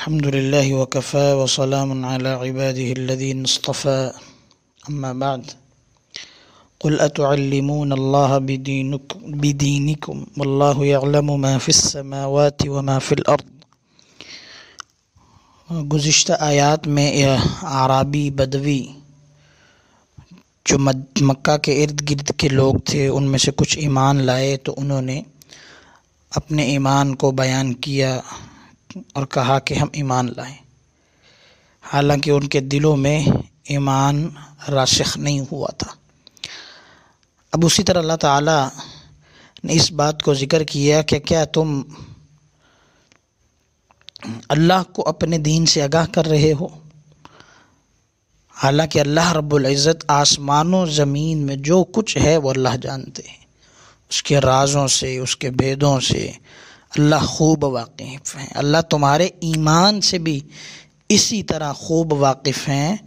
الحمد لله وكفى وسلام على عباده الذين اصطفى أما بعد قل أتعلمون الله بدينك بدينكم والله يعلم ما في السماوات وما في الأرض गुज्त आयात में यह आरबी बदवी जो मक्का के इर्द गिर्द के लोग थे उनमें से कुछ ईमान लाए तो उन्होंने अपने ईमान को बयान किया और कहा कि हम ईमान लाएं हालांकि उनके दिलों में ईमान राशिख नहीं हुआ था अब उसी तरह अल्लाह ताला ने इस बात को ज़िक्र किया कि क्या तुम अल्लाह को अपने दीन से आगाह कर रहे हो हालांकि अल्लाह रब्बुल इज़्ज़त आसमानों ज़मीन में जो कुछ है वो अल्लाह जानते हैं उसके राजों से उसके भेदों से अल्लाह खूब वाकिफ़ हैं अल्लाह तुम्हारे ईमान से भी इसी तरह खूब वाकिफ़ हैं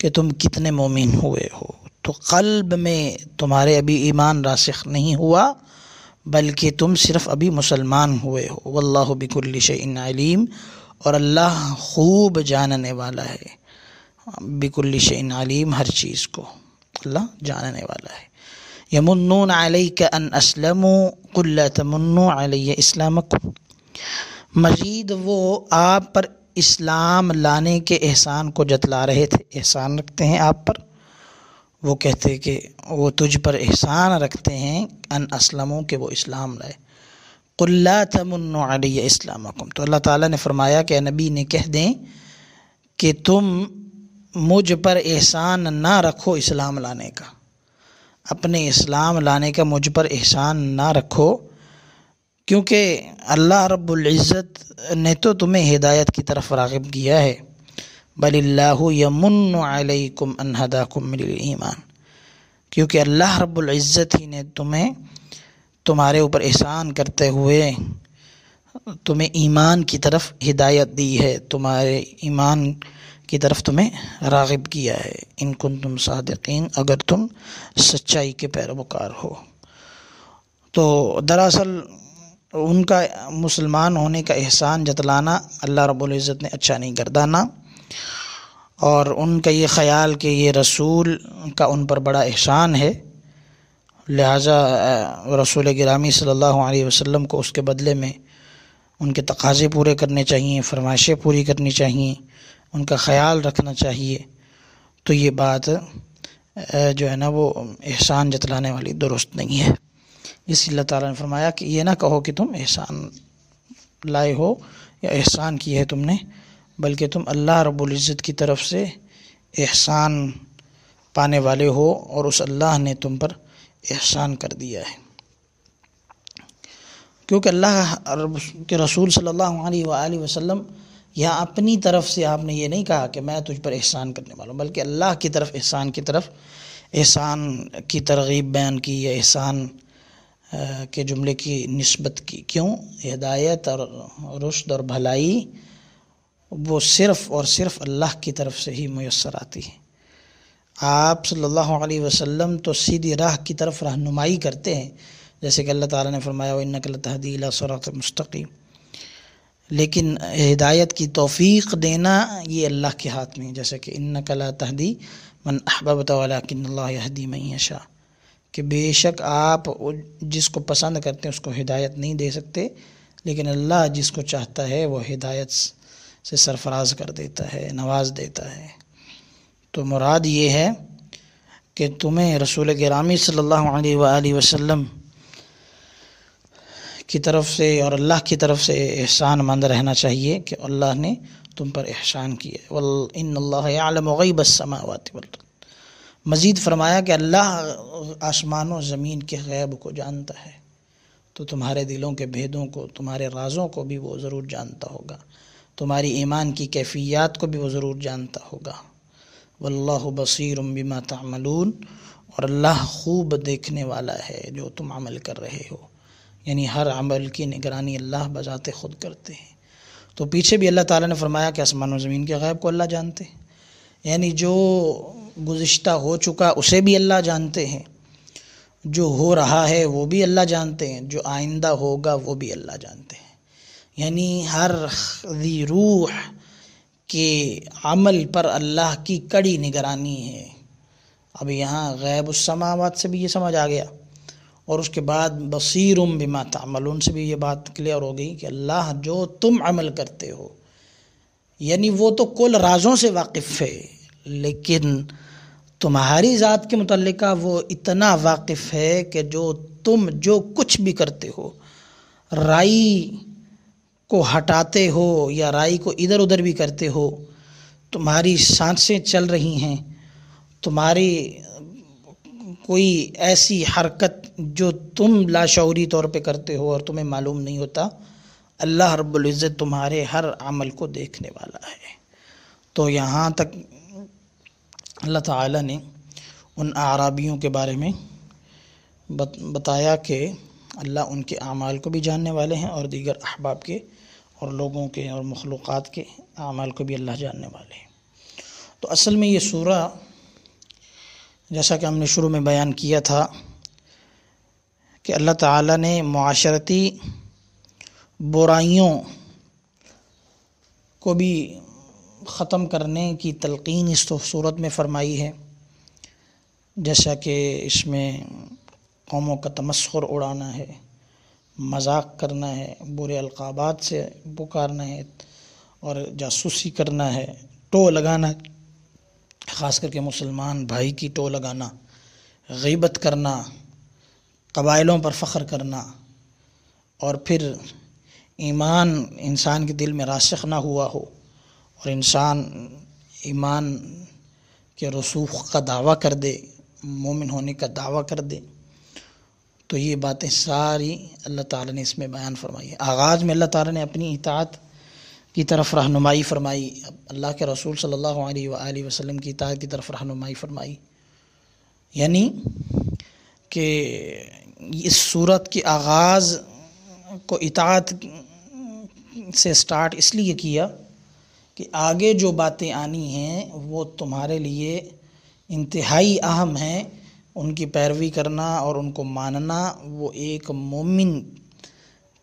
कि तुम कितने मोमिन हुए हो तो कल्ब में तुम्हारे अभी ईमान रासिख नहीं हुआ बल्कि तुम सिर्फ अभी मुसलमान हुए हो वल्लाह बिकुल्ल और अल्लाह खूब जानने वाला है बिकुल्ल शन हर चीज़ को अल्लाह जानने वाला है यमुन्नून अलैक अन असलमु कुल्ला तमन्नु अलैय इस्लामकुम मजीद वो आप पर इस्लाम लाने के एहसान को जतला रहे थे एहसान रखते हैं आप पर वो कहते हैं कि वो तुझ पर एहसान रखते हैं अन असलमों के वो इस्लाम लाए कुल्ला तमन्नय इस्लामकुम तो अल्लाह ताला ने फरमाया कि नबी ने कह दें कि तुम मुझ पर एहसान ना रखो इस्लाम लाने का अपने इस्लाम लाने का मुझ पर एहसान ना रखो क्योंकि अल्लाह इज़्ज़त ने तो तुम्हें हिदायत की तरफ रागब किया है बल्लाह यमुनकुम अनहदाकुम ईमान क्योंकि अल्लाह इज़्ज़त ही ने तुम्हें तुम्हारे ऊपर एहसान करते हुए तुम्हें ईमान की तरफ हिदायत दी है तुम्हारे ईमान की तरफ तुम्हें रागब किया है इनकुन तुम सादकिन अगर तुम सच्चाई के पैरोकार हो तो दरअसल उनका मुसलमान होने का एहसान जतलाना अल्लाह रबुल्ज़त ने अच्छा नहीं गर्दाना और उनका ये ख़याल कि ये रसूल का उन पर बड़ा एहसान है लिहाजा रसूल ग्रामी सल्लल्लाहु अलैहि वसल्लम को उसके बदले में उनके तकाज़े पूरे करने चाहिए फरमाइशें पूरी करनी चाहिए उनका ख्याल रखना चाहिए तो ये बात जो है ना वो एहसान जतलाने वाली दुरुस्त नहीं है इसलिए अल्लाह ताला ने फरमाया कि ये ना कहो कि तुम एहसान लाए हो या एहसान किए है तुमने बल्कि तुम अल्लाह रबुल्ज़त की तरफ से एहसान पाने वाले हो और उस अल्लाह ने तुम पर एहसान कर दिया है क्योंकि अल्लाह के रसूल सल्लल्लाहु अलैहि वसल्लम या अपनी तरफ से आपने ये नहीं कहा कि मैं तुझ पर एहसान करने वाला हूँ बल्कि अल्लाह की तरफ एहसान की तरफ एहसान की तरगीब बयान की या एहसान के जुमले की नस्बत की क्यों हिदायत और रुश्द और भलाई वो सिर्फ़ और सिर्फ़ अल्लाह की तरफ से ही मैसर आती है आप सल्लल्लाहु अलैहि वसल्लम तो सीधी राह की तरफ रहनुमाई करते हैं जैसे कि अल्लाह ताला ने फरमाया इनकल तहदीला सरात मुस्तकीम लेकिन हिदायत की तोफ़ी देना ये अल्लाह के हाथ में जैसे कि इन कला तहदी मन अहबतवालादी मैशा कि बेशक आप जिसको पसंद करते हैं उसको हिदायत नहीं दे सकते लेकिन अल्लाह जिसको चाहता है वो हिदायत से सरफराज कर देता है नवाज देता है तो मुराद ये है कि तुम्हें रसूल ग्रामी सल्ला अलैहि की तरफ से और अल्लाह की तरफ से एहसान मंद रहना चाहिए कि अल्लाह ने तुम पर एहसान किया वल इन अल्लाम मज़ीद फरमाया कि अल्लाह आसमान और ज़मीन के गैब को जानता है तो तुम्हारे दिलों के भेदों को तुम्हारे राज़ों को भी वो ज़रूर जानता होगा तुम्हारी ईमान की कैफियत को भी वो ज़रूर जानता होगा वल्लाह बसर बिमा तमलून और अल्लाह खूब देखने वाला है जो तुम अमल कर रहे हो यानी हर अमल की निगरानी अल्लाह बजाते खुद करते हैं तो पीछे भी अल्लाह ताला ने फरमाया कि आसमान और ज़मीन के गैब को अल्लाह जानते हैं यानी जो गुज्त हो चुका उसे भी अल्लाह जानते हैं जो हो रहा है वो भी अल्लाह जानते हैं जो आइंदा होगा वो भी अल्लाह जानते हैं यानी हर रूह के अमल पर अल्लाह की कड़ी निगरानी है अब यहाँ गैब उस समावत से भी ये समझ आ गया और उसके बाद भी बिमा तमल उनसे भी ये बात क्लियर हो गई कि अल्लाह जो तुम अमल करते हो यानी वो तो कुल राजों से वाकिफ़ है लेकिन तुम्हारी ज़ात के मतलब वो इतना वाकिफ़ है कि जो तुम जो कुछ भी करते हो राई को हटाते हो या राई को इधर उधर भी करते हो तुम्हारी सांसें चल रही हैं तुम्हारी कोई ऐसी हरकत जो तुम लाशौरी तौर पे करते हो और तुम्हें मालूम नहीं होता अल्लाह रब्बुल इज़्ज़त तुम्हारे हर अमल को देखने वाला है तो यहाँ तक अल्लाह ताला ने उन आराबियों के बारे में बत, बताया कि अल्लाह उनके अमाल को भी जानने वाले हैं और दीगर अहबाब के और लोगों के और मखलूक़ात के अमाल को भी अल्लाह जानने वाले हैं तो असल में ये सूरा जैसा कि हमने शुरू में बयान किया था कि अल्लाह ताला ने माशरती बुराइयों को भी ख़त्म करने की तलकिन इस सूरत में फ़रमाई है जैसा कि इसमें कौमों का तमस्र उड़ाना है मजाक करना है बुरे अलकाबात से पुकारना है और जासूसी करना है टो लगाना ख़ास करके मुसलमान भाई की टो लगाना गीबत करना कबाइलों पर फ़ख्र करना और फिर ईमान इंसान के दिल में रासख ना हुआ हो और इंसान ईमान के रसूख का दावा कर दे मोमिन होने का दावा कर दे तो ये बातें सारी अल्लाह ताला ने इसमें बयान फरमाई है आगाज़ में अल्लाह ताला ने अपनी इतात की तरफ रहनुमाई फरमाई अल्लाह के रसूल सल्लल्लाहु अलैहि वसल्लम की इतात की तरफ रहनुमाई फरमाई यानी कि इस सूरत के आगाज़ को इतात से स्टार्ट इसलिए किया कि आगे जो बातें आनी हैं वो तुम्हारे लिए इंतहाई अहम हैं उनकी पैरवी करना और उनको मानना वो एक मोमिन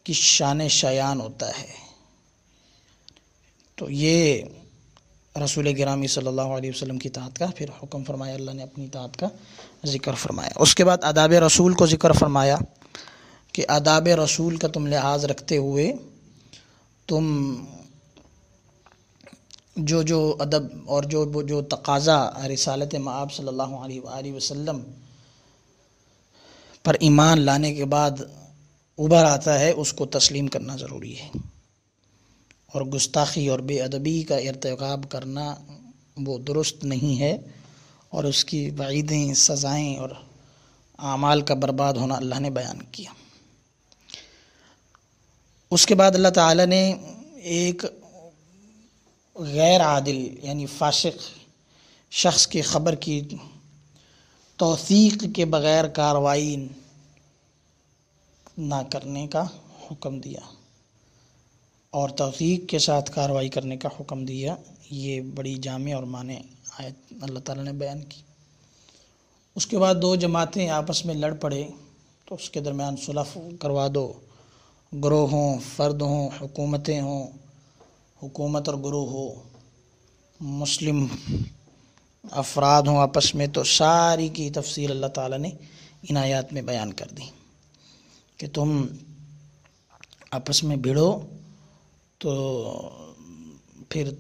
की शान शयान होता है तो ये रसूल ग्रामी सल्लल्लाहु अलैहि वसल्लम की तात का फिर हुक्म फरमाया अल्लाह ने अपनी तात का ज़िक्र फरमाया उसके बाद आदाब रसूल को ज़िक्र फरमाया कि आदाब रसूल का तुम लिहाज रखते हुए तुम जो जो अदब और जो जो तकाजा रिसालत माब सल्ला वसम पर ईमान लाने के बाद उभर आता है उसको तस्लीम करना ज़रूरी है और गुस्ताखी और बेअदबी का इरतकब करना वो दुरुस्त नहीं है और उसकी वईदें सज़ाएँ और आमाल का बर्बाद होना अल्लाह ने बयान किया उसके बाद अल्लाह ताला ने एक गैर आदिल यानी फाशिक शख्स की ख़बर की तोसीक के बग़ैर कार्रवाई ना करने का हुक्म दिया और तोफ़ीक के साथ कार्रवाई करने का हुक्म दिया ये बड़ी जाम और माने आयत अल्लाह ताला ने बयान की उसके बाद दो जमातें आपस में लड़ पड़े तो उसके दरमियान सुलह करवा दो ग्रोह हों फ़र्द हों हुकूमतें हों हुकूमत और ग्रोह हो मुस्लिम अफराद हों आपस में तो सारी की तफसील अल्लाह ताला ने इन आयात में बयान कर दी कि तुम आपस में भिड़ो तो फिर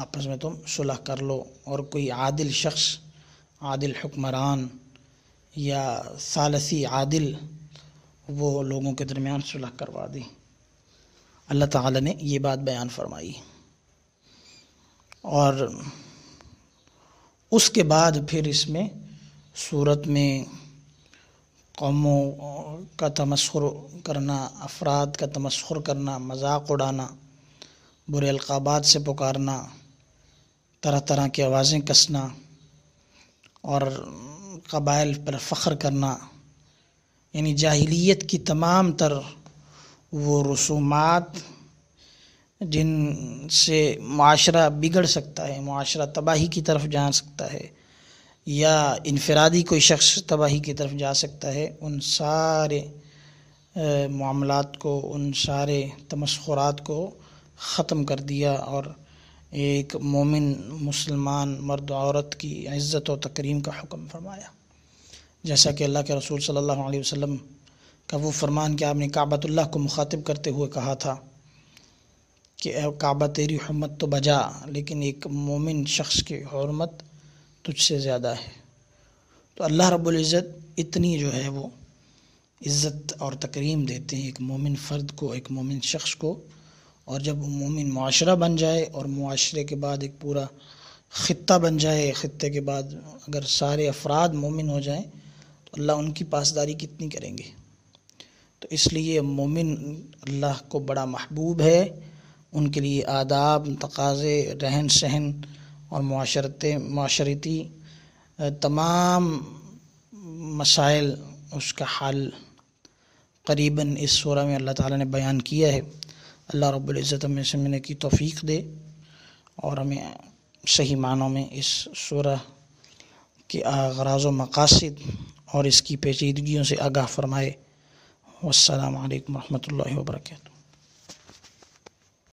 आपस में तुम सुलह कर लो और कोई आदिल शख्स आदिल हुक्मरान या सालसी आदिल वो लोगों के दरमियान सुलह करवा दी अल्लाह ताला ने ये बात बयान फरमाई और उसके बाद फिर इसमें सूरत में कौमों का तमस्खुर करना अफराद का तमस्खुर करना मजाक उड़ाना बुरे अलकाबात से पुकारना तरह तरह की आवाज़ें कसना और कबाइल पर फ़ख्र करना यानी जाहिलियत की तमाम तर वो रसूमात जिन से माशरा बिगड़ सकता है माशरा तबाही की तरफ जा सकता है या इनफरादी कोई शख्स तबाही की तरफ जा सकता है उन सारे मामलों को उन सारे तमस्खरात को ख़त्म कर दिया और एक मोमिन मुसलमान मर्द औरत की इज़्ज़त और तकरीम का हुक्म फरमाया जैसा कि अल्लाह के रसूल सल्लल्लाहु अलैहि वसल्लम का वो फरमान कि आपने काबतुल्लाह को मुखातिब करते हुए कहा था कि काबा तेरी हरमत तो बजा लेकिन एक मोमिन शख्स की हरमत तुझसे ज़्यादा है तो अल्लाह रब्ज़त इतनी जो है वो इज़्ज़त और तकरीम देते हैं एक मोमिन फ़र्द को एक मोमिन शख्स को और जब मोमिन माशरा बन जाए और माशरे के बाद एक पूरा ख़त्ता बन जाए ख़त्े के बाद अगर सारे अफराद मोमिन हो जाएँ तो अल्लाह उनकी पासदारी कितनी करेंगे तो इसलिए मोमिन अल्लाह को बड़ा महबूब है उनके लिए आदाब तकाज़े रहन सहन और माशरत माशरती तमाम मसाइल उसका हल करीबन इस शोरा में अल्लाह ताला ने बयान किया है अल्लाह रब्ज़त हमें समझने की तोफ़ी दे और हमें सही मानों में इस शोर के आगराज मकासद और इसकी पेचीदगियों से आगाह फरमाए वालकम वरहमल वर्का